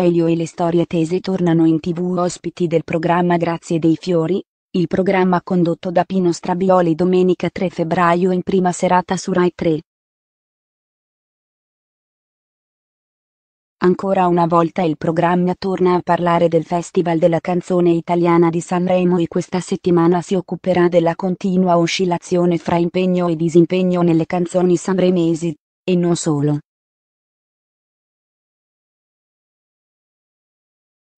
Elio e le storie tese tornano in tv ospiti del programma Grazie dei Fiori, il programma condotto da Pino Strabioli domenica 3 febbraio in prima serata su Rai 3. Ancora una volta il programma torna a parlare del Festival della canzone italiana di Sanremo e questa settimana si occuperà della continua oscillazione fra impegno e disimpegno nelle canzoni sanremesi, e non solo.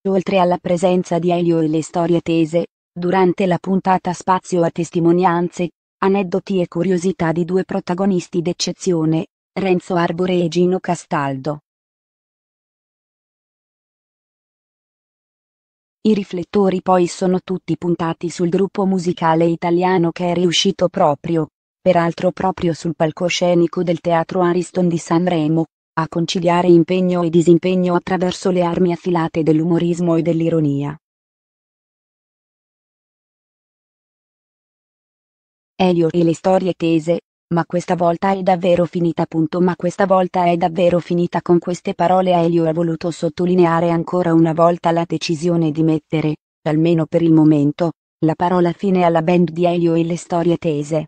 Oltre alla presenza di Elio e le storie tese, durante la puntata spazio a testimonianze, aneddoti e curiosità di due protagonisti d'eccezione, Renzo Arbore e Gino Castaldo. I riflettori poi sono tutti puntati sul gruppo musicale italiano che è riuscito proprio, peraltro proprio sul palcoscenico del Teatro Ariston di Sanremo, a conciliare impegno e disimpegno attraverso le armi affilate dell'umorismo e dell'ironia. Elio e le storie tese, ma questa volta è davvero finita. Punto, ma questa volta è davvero finita. Con queste parole Elio ha voluto sottolineare ancora una volta la decisione di mettere, almeno per il momento, la parola fine alla band di Elio e le storie tese.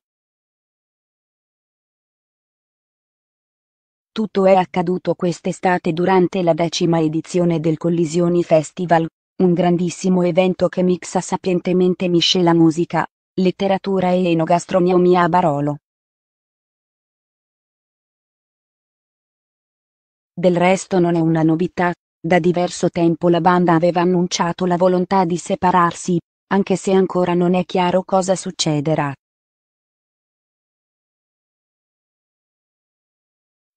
Tutto è accaduto quest'estate durante la decima edizione del Collisioni Festival, un grandissimo evento che mixa sapientemente miscela musica, letteratura e enogastronomia a Barolo. Del resto non è una novità, da diverso tempo la banda aveva annunciato la volontà di separarsi, anche se ancora non è chiaro cosa succederà.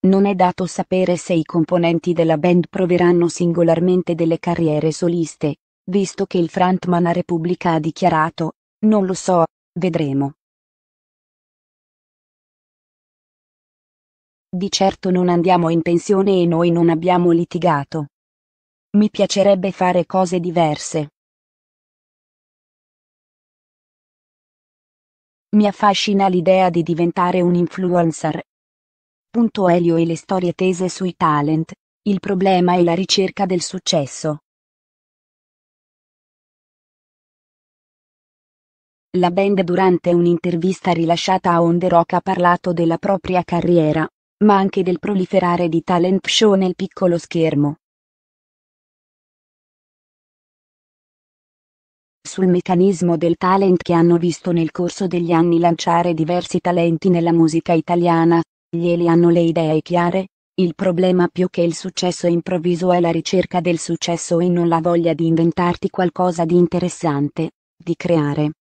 Non è dato sapere se i componenti della band proveranno singolarmente delle carriere soliste, visto che il frontman a Repubblica ha dichiarato, non lo so, vedremo. Di certo non andiamo in pensione e noi non abbiamo litigato. Mi piacerebbe fare cose diverse. Mi affascina l'idea di diventare un influencer, Elio e le storie tese sui talent, il problema è la ricerca del successo. La band durante un'intervista rilasciata a On The Rock ha parlato della propria carriera, ma anche del proliferare di talent show nel piccolo schermo. Sul meccanismo del talent che hanno visto nel corso degli anni lanciare diversi talenti nella musica italiana, glieli hanno le idee chiare? Il problema più che il successo improvviso è la ricerca del successo e non la voglia di inventarti qualcosa di interessante, di creare.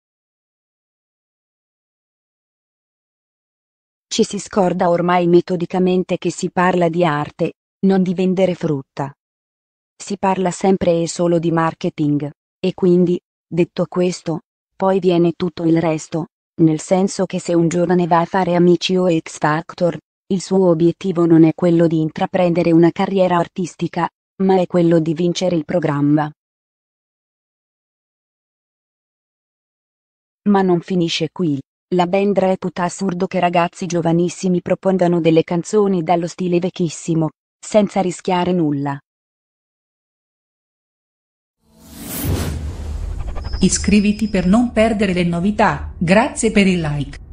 Ci si scorda ormai metodicamente che si parla di arte, non di vendere frutta. Si parla sempre e solo di marketing, e quindi, detto questo, poi viene tutto il resto, nel senso che se un giovane va a fare amici o X Factor, il suo obiettivo non è quello di intraprendere una carriera artistica, ma è quello di vincere il programma. Ma non finisce qui. La band reputa assurdo che ragazzi giovanissimi propongano delle canzoni dallo stile vecchissimo, senza rischiare nulla. Iscriviti per non perdere le novità, grazie per il like.